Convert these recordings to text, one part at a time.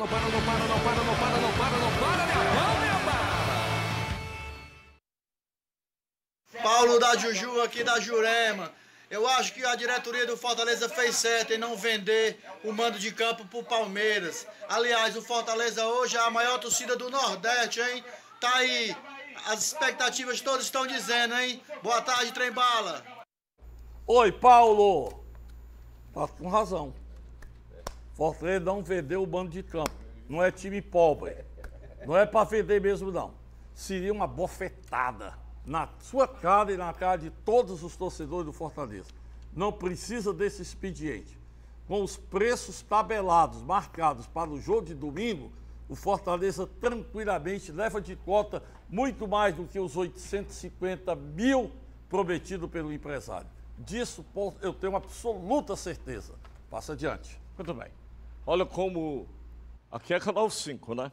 Não para, não para, não para, não para, não para, não para, minha mão, minha mão. Paulo da Juju aqui da Jurema. Eu acho que a diretoria do Fortaleza fez certo em não vender o mando de campo pro Palmeiras. Aliás, o Fortaleza hoje é a maior torcida do Nordeste, hein? Tá aí. As expectativas todas estão dizendo, hein? Boa tarde, Trembala. Oi, Paulo. Tá com razão. Fortaleza não vendeu o bando de campo. Não é time pobre. Não é para vender mesmo, não. Seria uma bofetada na sua cara e na cara de todos os torcedores do Fortaleza. Não precisa desse expediente. Com os preços tabelados, marcados para o jogo de domingo, o Fortaleza tranquilamente leva de cota muito mais do que os 850 mil prometido pelo empresário. Disso eu tenho absoluta certeza. Passa adiante. Muito bem. Olha como. Aqui é canal 5, né?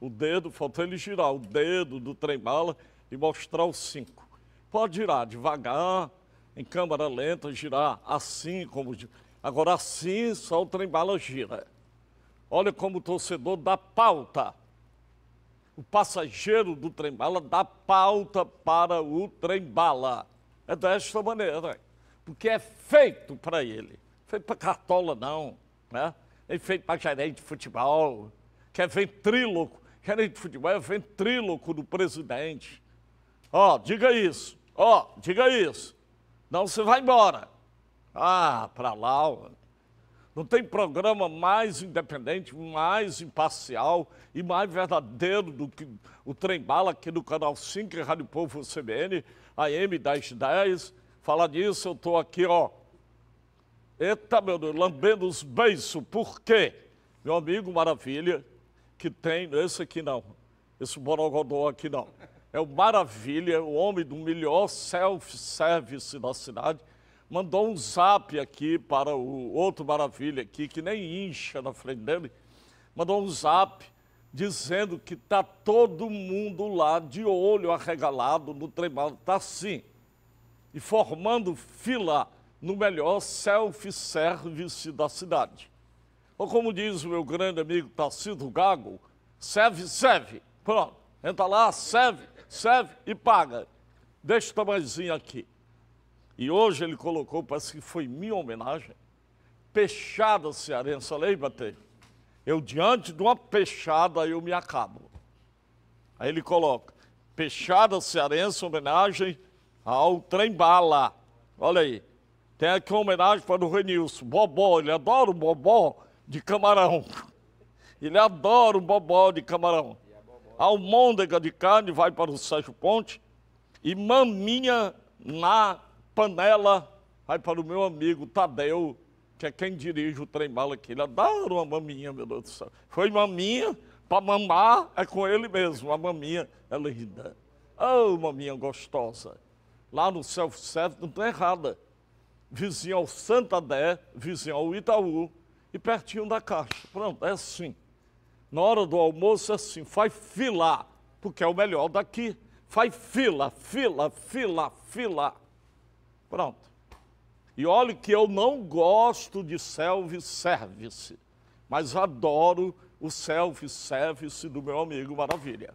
O dedo, faltou ele girar o dedo do trem-bala e mostrar o 5. Pode girar devagar, em câmera lenta, girar assim, como. Agora assim, só o trem-bala gira. Olha como o torcedor dá pauta. O passageiro do trem-bala dá pauta para o trem-bala. É desta maneira, né? porque é feito para ele. Feito para cartola, não, né? Ele é fez para gerente de futebol, que é ventríloco. Gerente de futebol é ventríloco do presidente. Ó, oh, diga isso. Ó, oh, diga isso. Não, você vai embora. Ah, para lá. Não tem programa mais independente, mais imparcial e mais verdadeiro do que o Trem Bala aqui do Canal 5, Rádio Povo CBN, AM 1010. Falar disso, eu estou aqui, ó, Eita, meu Deus, lambendo os beiços, por quê? Meu amigo Maravilha, que tem, é esse aqui não, esse borogodó aqui não. É o Maravilha, o homem do melhor self-service da cidade, mandou um zap aqui para o outro Maravilha aqui, que nem incha na frente dele, mandou um zap dizendo que está todo mundo lá de olho arregalado no tremado, está assim, e formando fila no melhor self-service da cidade. Ou como diz o meu grande amigo Tarcísio Gago, serve, serve. Pronto, entra lá, serve, serve e paga. Deixa o tamanhozinho aqui. E hoje ele colocou, parece que foi minha homenagem, peixada cearense, olha aí bater. Eu, diante de uma peixada, eu me acabo. Aí ele coloca, peixada cearense, homenagem ao trem-bala. Olha aí, tem aqui uma homenagem para o Renilson. Bobó, ele adora o bobó de camarão. Ele adora o bobó de camarão. A almôndega de carne vai para o Sérgio Ponte. E maminha na panela vai para o meu amigo Tadeu, que é quem dirige o trem-bala aqui. Ele adora uma maminha, meu Deus do céu. Foi maminha, para mamar é com ele mesmo. A maminha é linda. Oh, maminha gostosa. Lá no self-service não tem errada vizinho ao Santander, vizinho ao Itaú e pertinho da Caixa. Pronto, é assim. Na hora do almoço é assim, faz fila, porque é o melhor daqui. Faz fila, fila, fila, fila. Pronto. E olhe que eu não gosto de self-service, mas adoro o self-service do meu amigo Maravilha.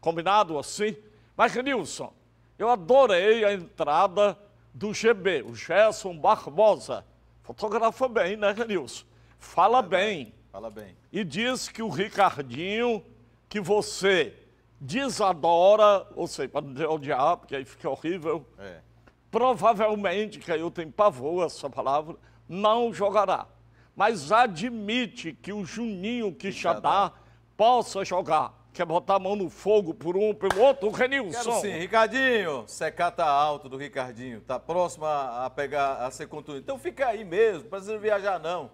Combinado assim? Mas, Nilson, eu adorei a entrada do GB, o Gerson Barbosa. Fotografa bem, né, Renilson? Fala é, bem. Fala bem. E diz que o Ricardinho, que você desadora, ou seja, para não dizer odiar, porque aí fica horrível, é. provavelmente, que aí eu tenho pavor essa palavra, não jogará. Mas admite que o Juninho que já dá, possa jogar. Quer botar a mão no fogo por um, pelo outro? Renilson. Quero sim. Ricardinho, secata alto do Ricardinho. Tá próximo a, pegar, a ser contundido. Então fica aí mesmo, não precisa viajar não.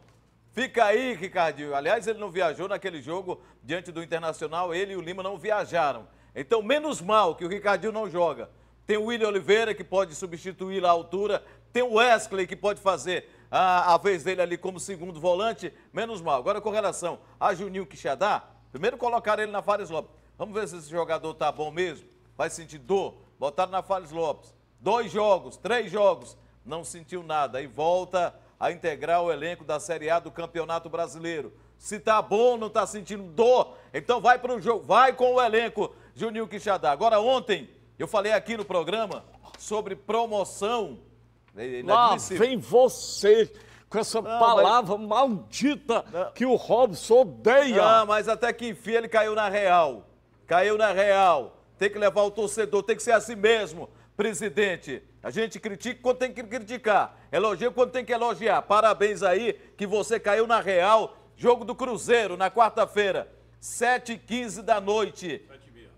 Fica aí, Ricardinho. Aliás, ele não viajou naquele jogo diante do Internacional. Ele e o Lima não viajaram. Então, menos mal que o Ricardinho não joga. Tem o William Oliveira, que pode substituir a altura. Tem o Wesley, que pode fazer a, a vez dele ali como segundo volante. Menos mal. Agora, com relação a Juninho Quixadá, Primeiro colocaram ele na Fares Lopes. Vamos ver se esse jogador tá bom mesmo. Vai sentir dor. Botaram na Fares Lopes. Dois jogos, três jogos. Não sentiu nada. E volta a integrar o elenco da Série A do Campeonato Brasileiro. Se tá bom, não tá sentindo dor, então vai para o jogo, vai com o elenco, Juninho Quixadá. Agora ontem, eu falei aqui no programa sobre promoção. É Lá vem você com essa não, palavra mas... maldita não. que o Robson odeia. Ah, mas até que enfim ele caiu na real. Caiu na real. Tem que levar o torcedor, tem que ser assim mesmo, presidente. A gente critica quando tem que criticar, elogia quando tem que elogiar. Parabéns aí que você caiu na real. Jogo do Cruzeiro na quarta-feira, 7h15 da noite.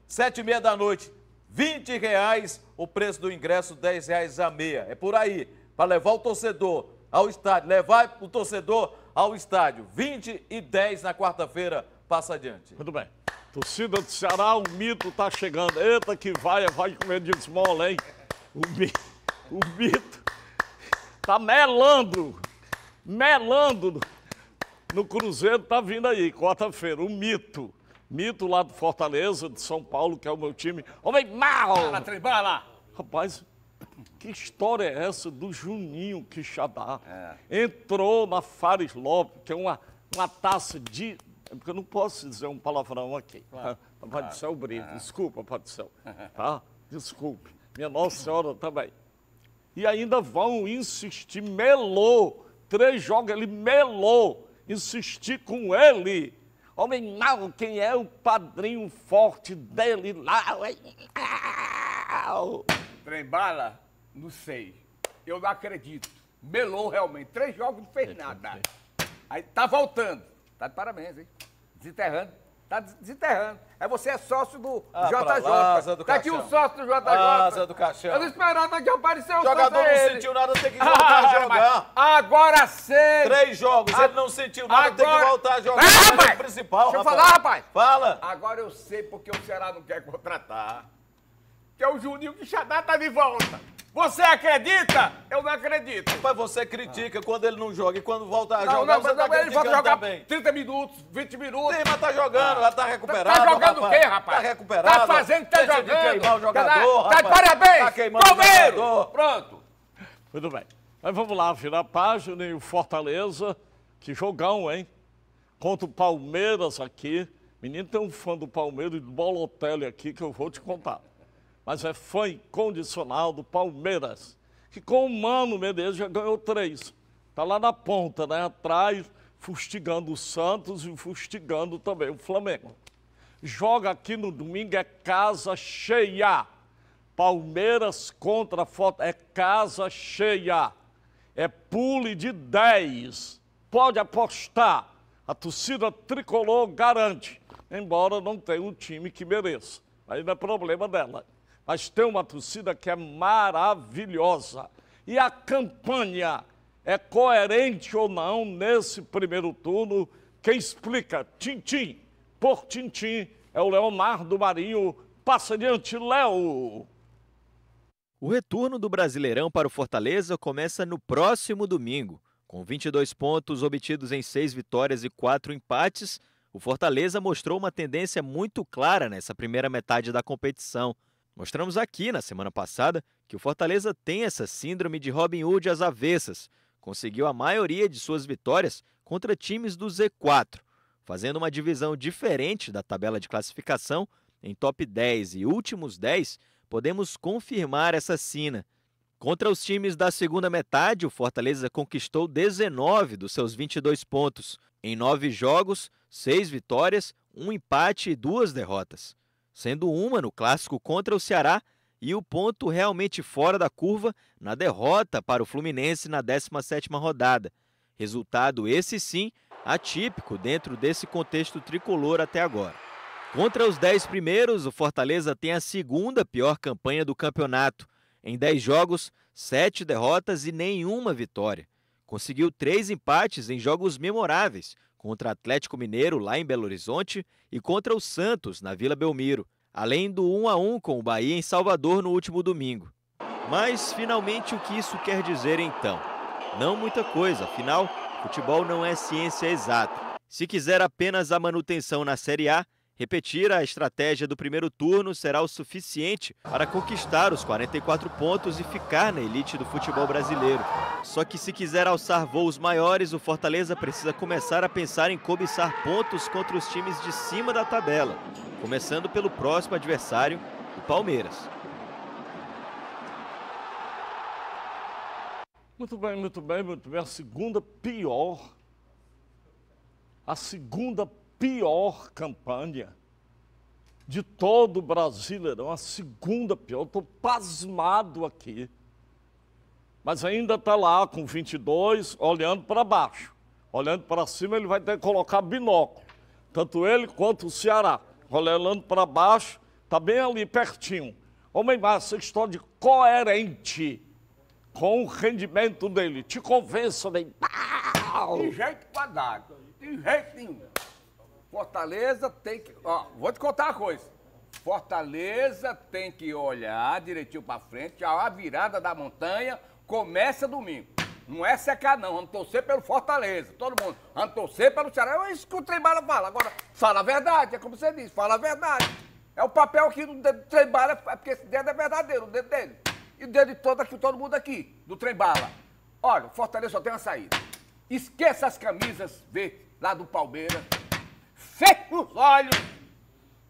7h30 da noite. 20 reais o preço do ingresso, 10 reais a meia. É por aí, para levar o torcedor ao estádio, levar né? o torcedor ao estádio. 20 e 10 na quarta-feira, passa adiante. Muito bem. Torcida do Ceará, o mito tá chegando. Eita que vai, vai comer de esmola, hein? O mito, o mito tá melando, melando no Cruzeiro, tá vindo aí, quarta-feira, o mito. Mito lá do Fortaleza, de São Paulo, que é o meu time. Homem mal! Bala, trem, bala! Rapaz, que história é essa do Juninho Quixadá? É. Entrou na Fares Lopes, que é uma, uma taça de. Porque eu não posso dizer um palavrão aqui. Claro. Tá? Papai do Céu Brito, desculpa, Papai do Céu. Tá? Desculpe. Minha Nossa Senhora também. E ainda vão insistir, melou. Três jogos, ele melou. Insistir com ele. Homem, não, quem é o padrinho forte dele lá? trem bala? Não sei. Eu não acredito. Melou realmente. Três jogos não fez nada. Aí tá voltando. Tá de parabéns, hein? Desenterrando. Tá desenterrando. é você é sócio do ah, JJ. do tá aqui o um sócio do JJ. Asa ah, do caixão. Eu não esperava que apareceu o jogador não sentiu nada, tem que voltar ah, a jogar. Agora sei. Três jogos, ele não sentiu nada, agora... tem que voltar a jogar. Ah, rapaz. É principal, Deixa rapaz. eu falar, rapaz. Fala. Agora eu sei porque o Ceará não quer contratar que é o Juninho que dá tá de volta. Você acredita? Eu não acredito. Mas você critica ah. quando ele não joga e quando volta a não, jogar, não, você não, tá ele volta a jogar também. 30 minutos, 20 minutos. Sim, mas tá jogando, ah. já tá recuperado. Tá jogando rapaz. o quê, rapaz? Tá recuperado. Tá fazendo, tá Deixa jogando. De queimar o jogador, tá, tá parabéns. Tá queimando Palmeiras. o jogador. Pronto. Muito bem. Mas vamos lá, virar a página e o Fortaleza. Que jogão, hein? Contra o Palmeiras aqui. Menino, tem um fã do Palmeiras e do Bolotelli aqui que eu vou te contar mas é fã incondicional do Palmeiras, que com o Mano Menezes já ganhou três. Está lá na ponta, né? atrás, fustigando o Santos e fustigando também o Flamengo. Joga aqui no domingo, é casa cheia. Palmeiras contra Foto, é casa cheia. É pule de 10. Pode apostar. A torcida tricolor garante, embora não tenha um time que mereça. Aí não é problema dela mas tem uma torcida que é maravilhosa. E a campanha é coerente ou não nesse primeiro turno? Quem explica? Tintim por Tintim é o Leonardo Marinho. Passa adiante, Léo. O retorno do Brasileirão para o Fortaleza começa no próximo domingo. Com 22 pontos obtidos em 6 vitórias e 4 empates, o Fortaleza mostrou uma tendência muito clara nessa primeira metade da competição. Mostramos aqui na semana passada que o Fortaleza tem essa síndrome de Robin Hood às avessas. Conseguiu a maioria de suas vitórias contra times do Z4, fazendo uma divisão diferente da tabela de classificação em top 10 e últimos 10, podemos confirmar essa sina. Contra os times da segunda metade, o Fortaleza conquistou 19 dos seus 22 pontos, em nove jogos, seis vitórias, um empate e duas derrotas sendo uma no clássico contra o Ceará e o ponto realmente fora da curva na derrota para o Fluminense na 17ª rodada. Resultado esse sim atípico dentro desse contexto tricolor até agora. Contra os 10 primeiros, o Fortaleza tem a segunda pior campanha do campeonato. Em 10 jogos, 7 derrotas e nenhuma vitória. Conseguiu 3 empates em jogos memoráveis, contra Atlético Mineiro, lá em Belo Horizonte, e contra o Santos, na Vila Belmiro, além do 1 a 1 com o Bahia em Salvador no último domingo. Mas finalmente o que isso quer dizer então? Não muita coisa, afinal, futebol não é ciência exata. Se quiser apenas a manutenção na Série A, Repetir a estratégia do primeiro turno será o suficiente para conquistar os 44 pontos e ficar na elite do futebol brasileiro. Só que se quiser alçar voos maiores, o Fortaleza precisa começar a pensar em cobiçar pontos contra os times de cima da tabela, começando pelo próximo adversário, o Palmeiras. Muito bem, muito bem, muito bem. A segunda pior. A segunda pior pior campanha de todo o Brasileirão, a segunda pior. Estou pasmado aqui. Mas ainda está lá com 22, olhando para baixo. Olhando para cima, ele vai ter que colocar binóculo. Tanto ele quanto o Ceará. Olhando para baixo, está bem ali pertinho. Homem, mas essa história de coerente com o rendimento dele. Te convença, bem. Tem jeito para dar, tem jeito nenhum. Fortaleza tem que. Ó, vou te contar uma coisa. Fortaleza tem que olhar direitinho para frente. A virada da montanha começa domingo. Não é secar, não. Vamos torcer pelo Fortaleza, todo mundo. Vamos torcer pelo Ceará. É isso que o Trembala fala. Agora, fala a verdade, é como você disse, fala a verdade. É o papel aqui do Trembala, é porque esse dedo é verdadeiro, o dedo dele. E o dedo de todo, aqui, todo mundo aqui, do Trembala. Olha, o Fortaleza só tem uma saída. Esqueça as camisas verdes lá do Palmeiras, fecha os olhos,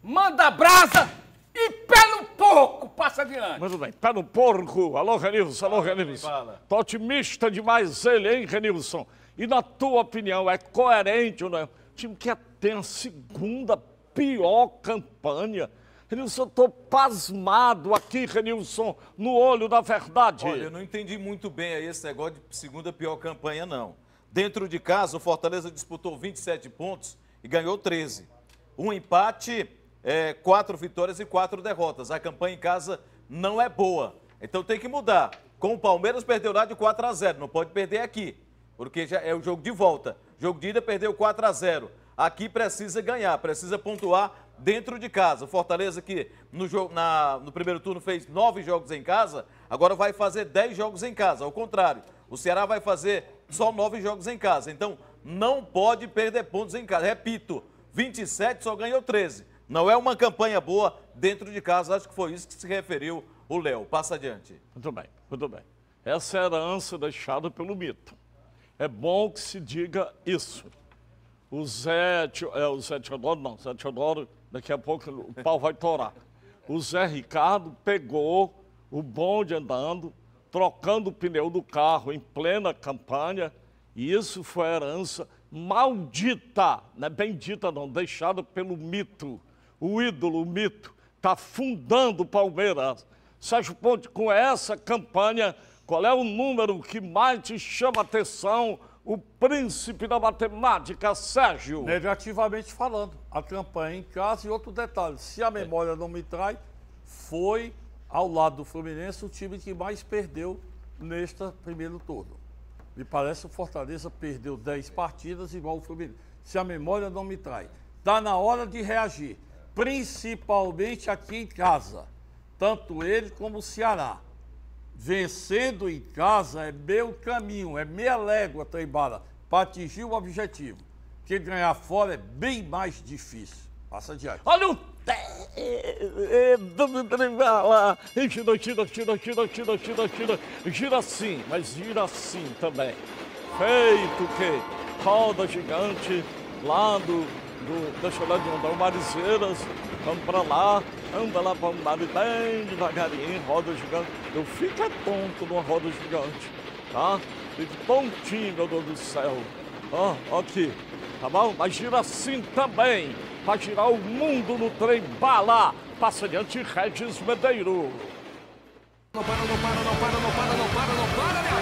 manda brasa e pelo porco, passa adiante. Muito bem, pelo porco. Alô, Renilson, alô, Renilson. Tô otimista demais ele, hein, Renilson? E na tua opinião, é coerente ou não? O time que tem a segunda pior campanha. Renilson, eu estou pasmado aqui, Renilson, no olho da verdade. Olha, eu não entendi muito bem aí esse negócio de segunda pior campanha, não. Dentro de casa, o Fortaleza disputou 27 pontos e ganhou 13. Um empate, é, quatro vitórias e quatro derrotas. A campanha em casa não é boa. Então tem que mudar. Com o Palmeiras perdeu lá de 4 a 0, não pode perder aqui, porque já é o jogo de volta. Jogo de ida perdeu 4 a 0. Aqui precisa ganhar, precisa pontuar dentro de casa. O Fortaleza que no, jogo, na, no primeiro turno fez nove jogos em casa, agora vai fazer 10 jogos em casa. Ao contrário, o Ceará vai fazer só nove jogos em casa. Então não pode perder pontos em casa. Repito, 27 só ganhou 13. Não é uma campanha boa dentro de casa. Acho que foi isso que se referiu o Léo. Passa adiante. Muito bem, muito bem. Essa é a herança deixada pelo mito. É bom que se diga isso. O Zé, é, o Zé Teodoro, não, Zé Teodoro, daqui a pouco o pau vai torar. O Zé Ricardo pegou o bonde andando, trocando o pneu do carro em plena campanha, e isso foi a herança maldita, não é bendita não, deixada pelo mito. O ídolo, o mito, está fundando o Palmeiras. Sérgio Ponte, com essa campanha, qual é o número que mais te chama a atenção? O príncipe da matemática, Sérgio. Negativamente falando, a campanha em casa e outro detalhe, se a memória não me trai, foi ao lado do Fluminense o time que mais perdeu neste primeiro turno. Me parece o Fortaleza perdeu 10 partidas igual o Fluminense. Se a memória não me trai. Está na hora de reagir. Principalmente aqui em casa. Tanto ele como o Ceará. Vencendo em casa é meu caminho, é meia légua, Trembala, para atingir o objetivo. Porque ganhar fora é bem mais difícil. Passa adiante. Olha o Gira, é, é, é, gira, gira, gira, gira, gira, gira. Gira assim, mas gira assim também. Feito que roda gigante lá do, do deixa eu lá de o Marizeiras, vamos pra lá, anda lá para Mari bem devagarinho, roda gigante. Eu fico tonto numa roda gigante, tá? Fico pontinho, meu Deus do céu. Ó, ó, aqui, tá bom? Mas gira assim também. Vai girar o mundo no trem bala. Passa diante Regis Medeiro. Não para, não para, não para, não para, não para, não para, não para,